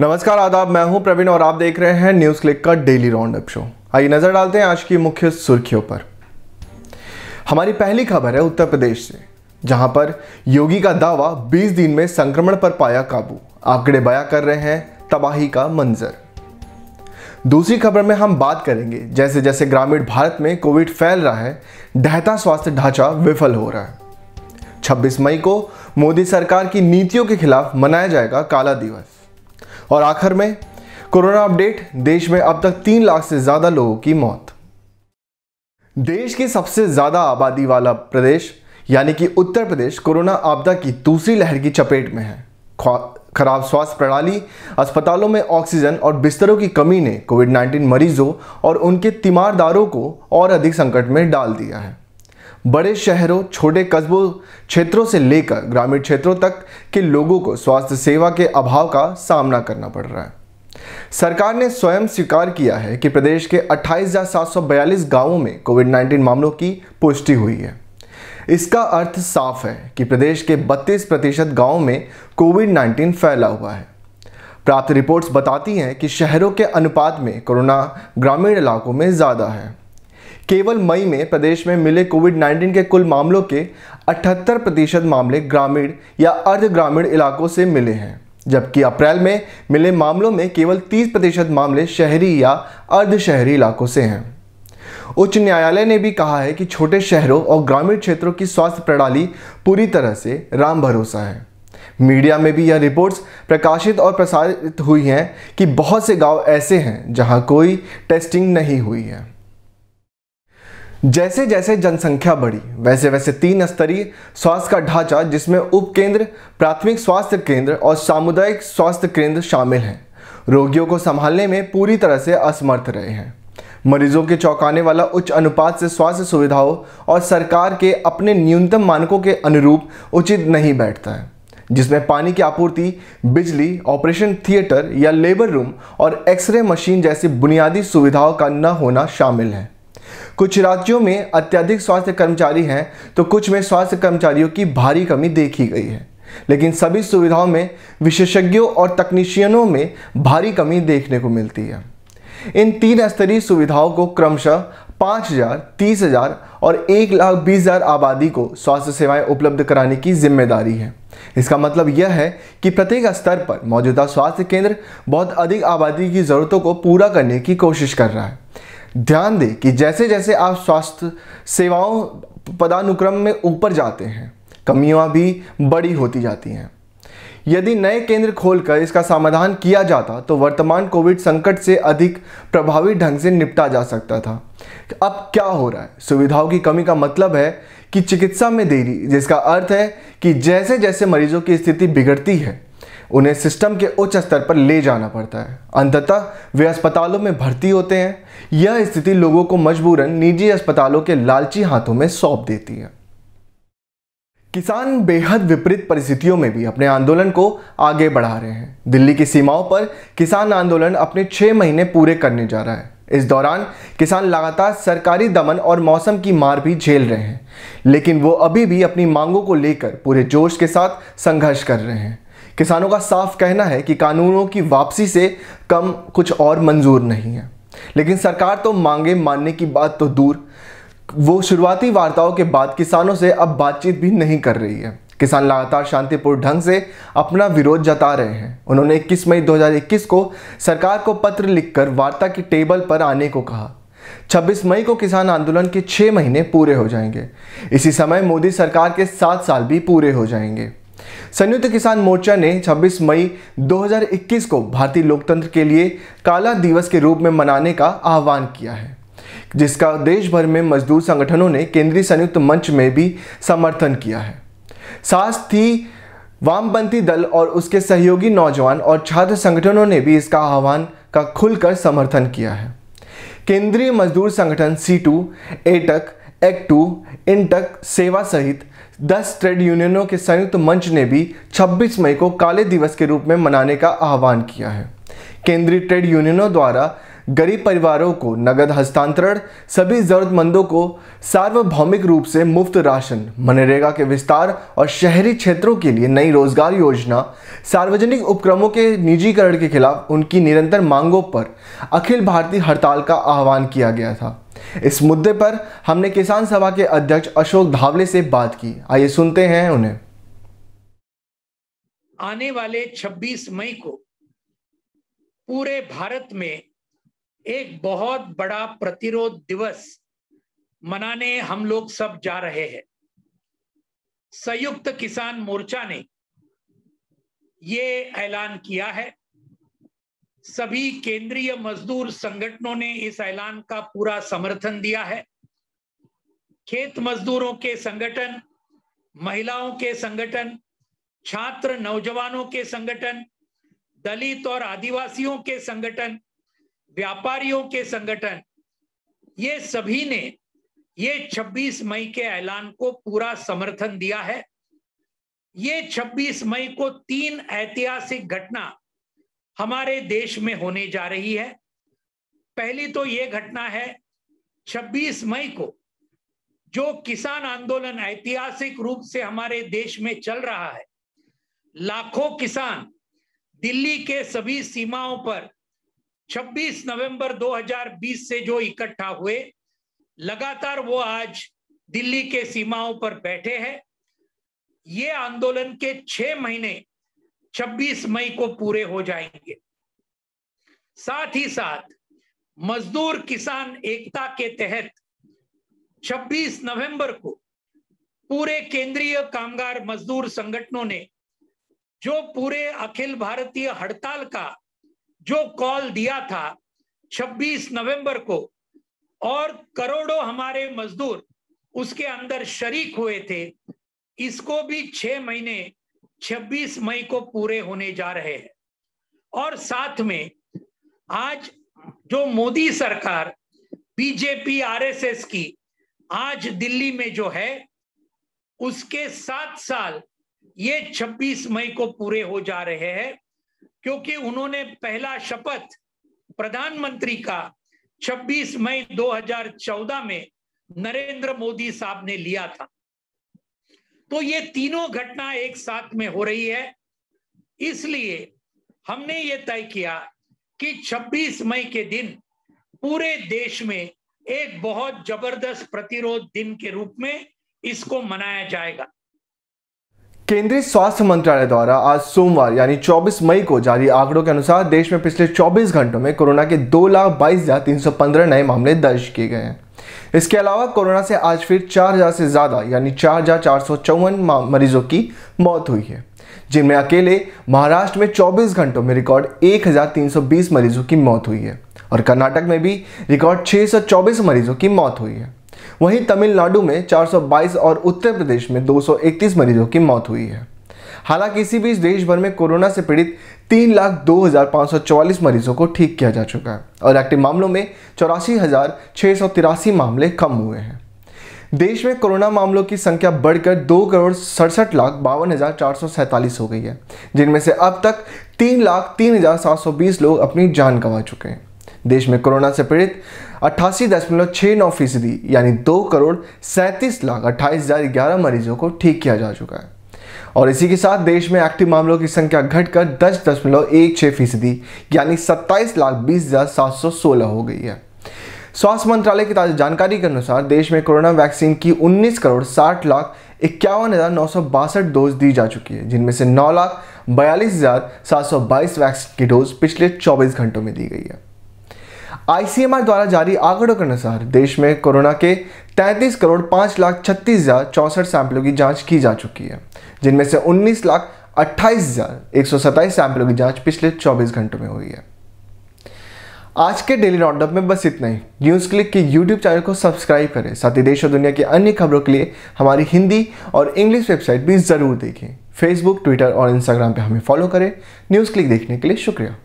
नमस्कार आदाब मैं हूं प्रवीण और आप देख रहे हैं न्यूज क्लिक का डेली राउंड अप शो आइए नजर डालते हैं आज की मुख्य सुर्खियों पर हमारी पहली खबर है उत्तर प्रदेश से जहां पर योगी का दावा 20 दिन में संक्रमण पर पाया काबू आंकड़े बया कर रहे हैं तबाही का मंजर दूसरी खबर में हम बात करेंगे जैसे जैसे ग्रामीण भारत में कोविड फैल रहा है ढहता स्वास्थ्य ढांचा विफल हो रहा है 26 मई को मोदी सरकार की नीतियों के खिलाफ मनाया जाएगा काला दिवस और आखिर में कोरोना अपडेट देश में अब तक तीन लाख से ज्यादा लोगों की मौत देश की सबसे ज्यादा आबादी वाला प्रदेश यानी कि उत्तर प्रदेश कोरोना आपदा की दूसरी लहर की चपेट में है खराब स्वास्थ्य प्रणाली अस्पतालों में ऑक्सीजन और बिस्तरों की कमी ने कोविड 19 मरीजों और उनके तीमारदारों को और अधिक संकट में डाल दिया है बड़े शहरों छोटे कस्बों क्षेत्रों से लेकर ग्रामीण क्षेत्रों तक के लोगों को स्वास्थ्य सेवा के अभाव का सामना करना पड़ रहा है सरकार ने स्वयं स्वीकार किया है कि प्रदेश के अट्ठाईस गांवों में कोविड 19 मामलों की पुष्टि हुई है इसका अर्थ साफ है कि प्रदेश के 32 प्रतिशत गाँव में कोविड 19 फैला हुआ है प्राप्त रिपोर्ट्स बताती हैं कि शहरों के अनुपात में कोरोना ग्रामीण इलाकों में ज़्यादा है केवल मई में प्रदेश में मिले कोविड 19 के कुल मामलों के 78 प्रतिशत मामले ग्रामीण या अर्ध ग्रामीण इलाकों से मिले हैं जबकि अप्रैल में मिले मामलों में केवल 30 प्रतिशत मामले शहरी या अर्ध शहरी इलाकों से हैं उच्च न्यायालय ने भी कहा है कि छोटे शहरों और ग्रामीण क्षेत्रों की स्वास्थ्य प्रणाली पूरी तरह से राम भरोसा है मीडिया में भी यह रिपोर्ट्स प्रकाशित और प्रसारित हुई हैं कि बहुत से गांव ऐसे हैं जहां कोई टेस्टिंग नहीं हुई है जैसे जैसे जनसंख्या बढ़ी वैसे वैसे तीन स्तरीय स्वास्थ्य का ढांचा जिसमें उप केंद्र प्राथमिक स्वास्थ्य केंद्र और सामुदायिक स्वास्थ्य केंद्र शामिल हैं रोगियों को संभालने में पूरी तरह से असमर्थ रहे हैं मरीजों के चौंकाने वाला उच्च अनुपात से स्वास्थ्य सुविधाओं और सरकार के अपने न्यूनतम मानकों के अनुरूप उचित नहीं बैठता है जिसमें पानी की आपूर्ति बिजली ऑपरेशन थिएटर या लेबर रूम और एक्सरे मशीन जैसी बुनियादी सुविधाओं का न होना शामिल है कुछ राज्यों में अत्यधिक स्वास्थ्य कर्मचारी हैं तो कुछ में स्वास्थ्य कर्मचारियों की भारी कमी देखी गई है लेकिन सभी सुविधाओं में विशेषज्ञों और तकनीशियनों में भारी कमी देखने को मिलती है इन तीन स्तरीय सुविधाओं को क्रमशः पाँच हज़ार तीस हज़ार और एक लाख बीस हज़ार आबादी को स्वास्थ्य सेवाएं उपलब्ध कराने की जिम्मेदारी है इसका मतलब यह है कि प्रत्येक स्तर पर मौजूदा स्वास्थ्य केंद्र बहुत अधिक आबादी की ज़रूरतों को पूरा करने की कोशिश कर रहा है ध्यान दें कि जैसे जैसे आप स्वास्थ्य सेवाओं पदानुक्रम में ऊपर जाते हैं कमियां भी बड़ी होती जाती हैं यदि नए केंद्र खोलकर इसका समाधान किया जाता तो वर्तमान कोविड संकट से अधिक प्रभावी ढंग से निपटा जा सकता था अब क्या हो रहा है सुविधाओं की कमी का मतलब है कि चिकित्सा में देरी जिसका अर्थ है कि जैसे जैसे मरीजों की स्थिति बिगड़ती है उन्हें सिस्टम के उच्च स्तर पर ले जाना पड़ता है अंततः वे अस्पतालों में भर्ती होते हैं यह स्थिति लोगों को मजबूरन निजी अस्पतालों के लालची हाथों में सौंप देती है किसान बेहद विपरीत परिस्थितियों में भी अपने आंदोलन को आगे बढ़ा रहे हैं दिल्ली की सीमाओं पर किसान आंदोलन अपने छह महीने पूरे करने जा रहा है इस दौरान किसान लगातार सरकारी दमन और मौसम की मार भी झेल रहे हैं लेकिन वो अभी भी अपनी मांगों को लेकर पूरे जोश के साथ संघर्ष कर रहे हैं किसानों का साफ कहना है कि कानूनों की वापसी से कम कुछ और मंजूर नहीं है लेकिन सरकार तो मांगे मानने की बात तो दूर वो शुरुआती वार्ताओं के बाद किसानों से अब बातचीत भी नहीं कर रही है किसान लगातार शांतिपूर्ण ढंग से अपना विरोध जता रहे हैं उन्होंने 21 मई 2021 को सरकार को पत्र लिखकर वार्ता की टेबल पर आने को कहा 26 मई को किसान आंदोलन के छः महीने पूरे हो जाएंगे इसी समय मोदी सरकार के सात साल भी पूरे हो जाएंगे संयुक्त किसान मोर्चा ने 26 मई 2021 को भारतीय लोकतंत्र के लिए काला दिवस के रूप में मनाने का आह्वान किया है जिसका देश भर में मजदूर संगठनों ने केंद्रीय संयुक्त मंच में भी समर्थन किया है साथ ही वामपंथी दल और उसके सहयोगी नौजवान और छात्र संगठनों ने भी इसका आह्वान का खुलकर समर्थन किया है केंद्रीय मजदूर संगठन सी टू एटक एक्ट टू इंटक सेवा सहित दस ट्रेड यूनियनों के संयुक्त मंच ने भी 26 मई को काले दिवस के रूप में मनाने का आह्वान किया है केंद्रीय ट्रेड यूनियनों द्वारा गरीब परिवारों को नगद हस्तांतरण सभी ज़रूरतमंदों को सार्वभौमिक रूप से मुफ्त राशन मनरेगा के विस्तार और शहरी क्षेत्रों के लिए नई रोजगार योजना सार्वजनिक उपक्रमों के निजीकरण के खिलाफ उनकी निरंतर मांगों पर अखिल भारतीय हड़ताल का आह्वान किया गया था इस मुद्दे पर हमने किसान सभा के अध्यक्ष अशोक धावले से बात की आइए सुनते हैं उन्हें आने वाले 26 मई को पूरे भारत में एक बहुत बड़ा प्रतिरोध दिवस मनाने हम लोग सब जा रहे हैं संयुक्त किसान मोर्चा ने ये ऐलान किया है सभी केंद्रीय मजदूर संगठनों ने इस ऐलान का पूरा समर्थन दिया है खेत मजदूरों के संगठन महिलाओं के संगठन छात्र नौजवानों के संगठन दलित और आदिवासियों के संगठन व्यापारियों के संगठन ये सभी ने ये 26 मई के ऐलान को पूरा समर्थन दिया है ये 26 मई को तीन ऐतिहासिक घटना हमारे देश में होने जा रही है पहली तो ये घटना है 26 मई को जो किसान आंदोलन ऐतिहासिक रूप से हमारे देश में चल रहा है लाखों किसान दिल्ली के सभी सीमाओं पर 26 नवंबर 2020 से जो इकट्ठा हुए लगातार वो आज दिल्ली के सीमाओं पर बैठे हैं ये आंदोलन के छह महीने 26 मई को पूरे हो जाएंगे साथ ही साथ मजदूर किसान एकता के तहत 26 नवंबर को पूरे केंद्रीय कामगार मजदूर संगठनों ने जो पूरे अखिल भारतीय हड़ताल का जो कॉल दिया था 26 नवंबर को और करोड़ों हमारे मजदूर उसके अंदर शरीक हुए थे इसको भी छह महीने 26 मई को पूरे होने जा रहे हैं और साथ में आज जो मोदी सरकार बीजेपी आरएसएस की आज दिल्ली में जो है उसके सात साल ये 26 मई को पूरे हो जा रहे हैं क्योंकि उन्होंने पहला शपथ प्रधानमंत्री का 26 मई 2014 में नरेंद्र मोदी साहब ने लिया था तो ये तीनों घटना एक साथ में हो रही है इसलिए हमने ये तय किया कि 26 मई के दिन पूरे देश में एक बहुत जबरदस्त प्रतिरोध दिन के रूप में इसको मनाया जाएगा केंद्रीय स्वास्थ्य मंत्रालय द्वारा आज सोमवार यानी 24 मई को जारी आंकड़ों के अनुसार देश में पिछले 24 घंटों में कोरोना के दो लाख बाईस हजार तीन सौ पंद्रह नए मामले दर्ज किए गए हैं इसके अलावा कोरोना से आज फिर चार हज़ार से ज़्यादा यानी चार हज़ार चार सौ चौवन मरीजों की मौत हुई है जिनमें अकेले महाराष्ट्र में 24 घंटों में रिकॉर्ड 1,320 मरीजों की मौत हुई है और कर्नाटक में भी रिकॉर्ड 624 मरीजों की मौत हुई है वहीं तमिलनाडु में 422 और उत्तर प्रदेश में 231 मरीजों की मौत हुई है हालांकि इसी बीच देश भर में कोरोना से पीड़ित तीन लाख दो हज़ार पाँच सौ चौवालीस मरीजों को ठीक किया जा चुका है और एक्टिव मामलों में चौरासी हज़ार छः सौ तिरासी मामले कम हुए हैं देश में कोरोना मामलों की संख्या बढ़कर दो करोड़ सड़सठ लाख बावन हज़ार चार सौ सैंतालीस हो गई है जिनमें से अब तक तीन लाख तीन हज़ार सात सौ बीस लोग अपनी जान गंवा चुके हैं देश में कोरोना से पीड़ित अट्ठासी दशमलव छः नौ फीसदी यानी दो करोड़ सैंतीस लाख अट्ठाईस हज़ार ग्यारह मरीजों को ठीक किया जा चुका है और इसी के साथ देश में एक्टिव मामलों की संख्या घटकर दस दशमलव एक छह फीसदी यानी सत्ताईस लाख बीस हज़ार सात सौ सोलह हो गई है स्वास्थ्य मंत्रालय की ताज़ा जानकारी के अनुसार देश में कोरोना वैक्सीन की 19 करोड़ 60 लाख इक्यावन हज़ार नौ सौ बासठ डोज दी जा चुकी है जिनमें से नौ लाख बयालीस हज़ार सात सौ बाईस वैक्सीन की डोज पिछले 24 घंटों में दी गई है आईसीएमआर द्वारा जारी आंकड़ों के अनुसार देश में कोरोना के 33 करोड़ पाँच लाख छत्तीस हज़ार चौंसठ सैंपलों की जांच की जा चुकी है जिनमें से 19 लाख अट्ठाईस हज़ार एक सौ सत्ताईस सैंपलों की जांच पिछले 24 घंटों में हुई है आज के डेली राउंडअप में बस इतना ही न्यूज़ क्लिक के यूट्यूब चैनल को सब्सक्राइब करें साथ ही देश और दुनिया की अन्य खबरों के लिए हमारी हिंदी और इंग्लिश वेबसाइट भी ज़रूर देखें फेसबुक ट्विटर और इंस्टाग्राम पर हमें फॉलो करें न्यूज़ क्लिक देखने के लिए शुक्रिया